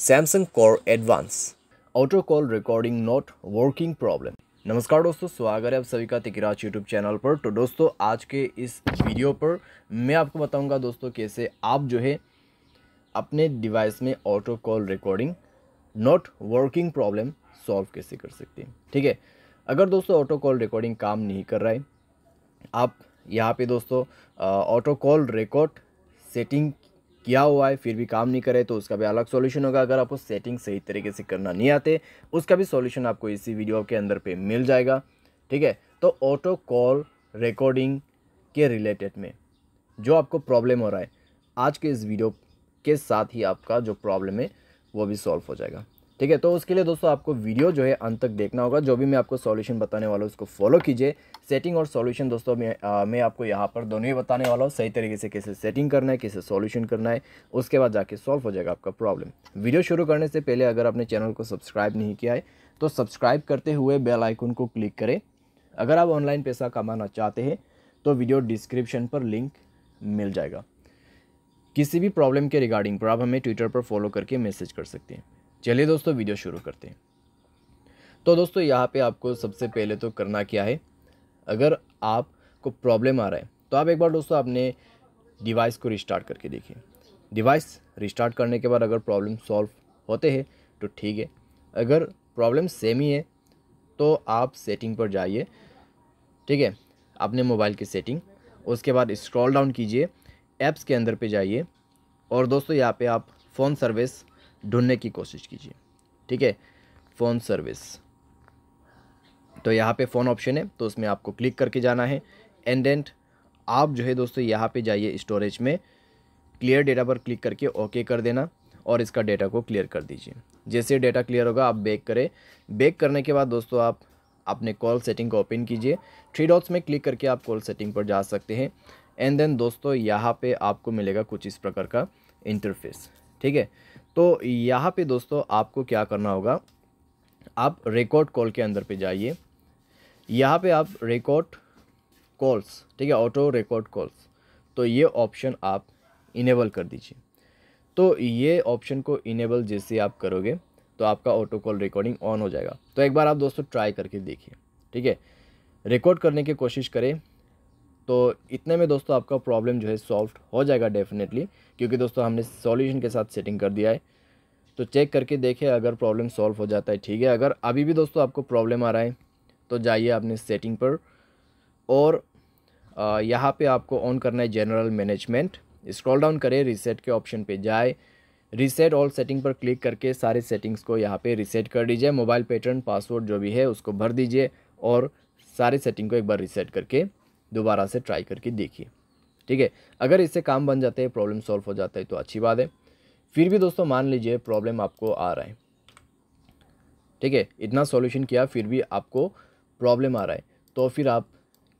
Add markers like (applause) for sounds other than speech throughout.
Samsung core advance auto call recording not working problem नमस्कार दोस्तों स्वागत है आप सभी का तिकराज यूट्यूब चैनल पर तो दोस्तों आज के इस वीडियो पर मैं आपको बताऊंगा दोस्तों कैसे आप जो है अपने डिवाइस में auto call recording not working problem solve कैसे कर सकते हैं ठीक है अगर दोस्तों ऑटो कॉल रिकॉर्डिंग काम नहीं कर रहा है आप यहाँ पे दोस्तों ऑटो कॉल रिकॉर्ड सेटिंग किया हुआ है फिर भी काम नहीं करे तो उसका भी अलग सोल्यूशन होगा अगर आपको सेटिंग सही तरीके से करना नहीं आते उसका भी सोल्यूशन आपको इसी वीडियो के अंदर पे मिल जाएगा ठीक है तो ऑटो कॉल रिकॉर्डिंग के रिलेटेड में जो आपको प्रॉब्लम हो रहा है आज के इस वीडियो के साथ ही आपका जो प्रॉब्लम है वो भी सॉल्व हो जाएगा ठीक है तो उसके लिए दोस्तों आपको वीडियो जो है अंत तक देखना होगा जो भी मैं आपको सॉल्यूशन बताने वाला हूँ उसको फॉलो कीजिए सेटिंग और सॉल्यूशन दोस्तों मैं आ, मैं आपको यहाँ पर दोनों ही बताने वाला हूँ सही तरीके से कैसे सेटिंग करना है कैसे सॉल्यूशन करना है उसके बाद जाके सॉल्व हो जाएगा आपका प्रॉब्लम वीडियो शुरू करने से पहले अगर आपने चैनल को सब्सक्राइब नहीं किया है तो सब्सक्राइब करते हुए बेल आइकन को क्लिक करें अगर आप ऑनलाइन पैसा कमाना चाहते हैं तो वीडियो डिस्क्रिप्शन पर लिंक मिल जाएगा किसी भी प्रॉब्लम के रिगार्डिंग पर आप हमें ट्विटर पर फॉलो करके मैसेज कर सकते हैं चलिए दोस्तों वीडियो शुरू करते हैं तो दोस्तों यहाँ पे आपको सबसे पहले तो करना क्या है अगर आपको प्रॉब्लम आ रहा है तो आप एक बार दोस्तों आपने डिवाइस को रिस्टार्ट करके देखिए डिवाइस रिस्टार्ट करने के बाद अगर प्रॉब्लम सॉल्व होते हैं तो ठीक है अगर प्रॉब्लम सेम ही है तो आप सेटिंग पर जाइए ठीक है अपने मोबाइल की सेटिंग उसके बाद स्क्रॉल डाउन कीजिए ऐप्स के अंदर पे जाइए और दोस्तों यहाँ पे आप फ़ोन सर्विस ढूंढने की कोशिश कीजिए ठीक है फ़ोन सर्विस तो यहाँ पे फ़ोन ऑप्शन है तो उसमें आपको क्लिक करके जाना है एंड एंड आप जो है दोस्तों यहाँ पे जाइए स्टोरेज में क्लियर डेटा पर क्लिक करके ओके कर देना और इसका डेटा को क्लियर कर दीजिए जैसे डेटा क्लियर होगा आप बैक करें बैक करने के बाद दोस्तों आप अपने कॉल सेटिंग को ओपन कीजिए थ्री डॉट्स में क्लिक करके आप कॉल सेटिंग पर जा सकते हैं एंड देन दोस्तों यहाँ पे आपको मिलेगा कुछ इस प्रकार का इंटरफेस ठीक है तो यहाँ पे दोस्तों आपको क्या करना होगा आप रिकॉर्ड कॉल के अंदर पे जाइए यहाँ पे आप रिकॉर्ड कॉल्स ठीक है ऑटो रिकॉर्ड कॉल्स तो ये ऑप्शन आप इनेबल कर दीजिए तो ये ऑप्शन को इनेबल जैसे आप करोगे तो आपका ऑटो कॉल रिकॉर्डिंग ऑन हो जाएगा तो एक बार आप दोस्तों ट्राई करके देखिए ठीक है रिकॉर्ड करने की कोशिश करें तो इतने में दोस्तों आपका प्रॉब्लम जो है सॉल्व हो जाएगा डेफिनेटली क्योंकि दोस्तों हमने सॉल्यूशन के साथ सेटिंग कर दिया है तो चेक करके देखिए अगर प्रॉब्लम सॉल्व हो जाता है ठीक है अगर अभी भी दोस्तों आपको प्रॉब्लम आ रहा है तो जाइए आपने सेटिंग पर और यहाँ पे आपको ऑन करना है जनरल मैनेजमेंट स्क्रॉल डाउन करें रीसेट के ऑप्शन पे जाए रीसेट ऑल सेटिंग पर क्लिक करके सारे सेटिंग्स को यहाँ पे रीसेट कर दीजिए मोबाइल पैटर्न पासवर्ड जो भी है उसको भर दीजिए और सारे सेटिंग को एक बार रीसेट करके दोबारा से ट्राई करके देखिए ठीक है अगर इससे काम बन जाता है प्रॉब्लम सॉल्व हो जाता है तो अच्छी बात है फिर भी दोस्तों मान लीजिए प्रॉब्लम आपको आ रहा है ठीक है इतना सॉल्यूशन किया फिर भी आपको प्रॉब्लम आ रहा है तो फिर आप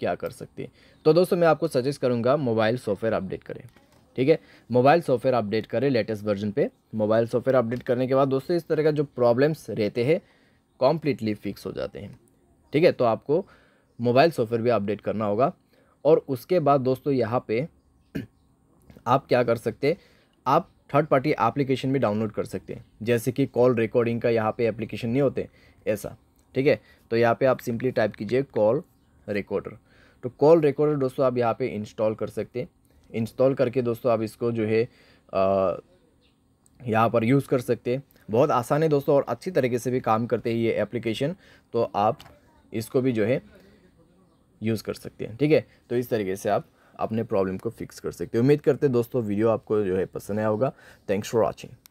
क्या कर सकते हैं तो दोस्तों मैं आपको सजेस्ट करूंगा मोबाइल सॉफ्टवेयर अपडेट करें ठीक है मोबाइल सॉफ्टवेयर अपडेट करें लेटेस्ट वर्जन पर मोबाइल सॉफ्टवेयर अपडेट करने के बाद दोस्तों इस तरह का जो प्रॉब्लम्स रहते हैं कॉम्प्लीटली फिक्स हो जाते हैं ठीक है तो आपको मोबाइल सॉफ्टवेयर भी अपडेट करना होगा और उसके बाद दोस्तों यहाँ पे (clears throat) आप क्या कर सकते आप थर्ड पार्टी एप्लीकेशन भी डाउनलोड कर सकते हैं जैसे कि कॉल रिकॉर्डिंग का यहाँ पे एप्लीकेशन नहीं होते ऐसा ठीक है तो यहाँ पे आप सिंपली टाइप कीजिए कॉल रिकॉर्डर तो कॉल रिकॉर्डर दोस्तों आप यहाँ पे इंस्टॉल कर सकते हैं इंस्टॉल करके दोस्तों आप इसको जो है यहाँ पर यूज़ कर सकते हैं बहुत आसान है दोस्तों और अच्छी तरीके से भी काम करते हैं ये एप्लीकेशन तो आप इसको भी जो है यूज़ कर सकते हैं ठीक है तो इस तरीके से आप अपने प्रॉब्लम को फिक्स कर सकते हो उम्मीद करते हैं दोस्तों वीडियो आपको जो है पसंद आया होगा थैंक्स फॉर वॉचिंग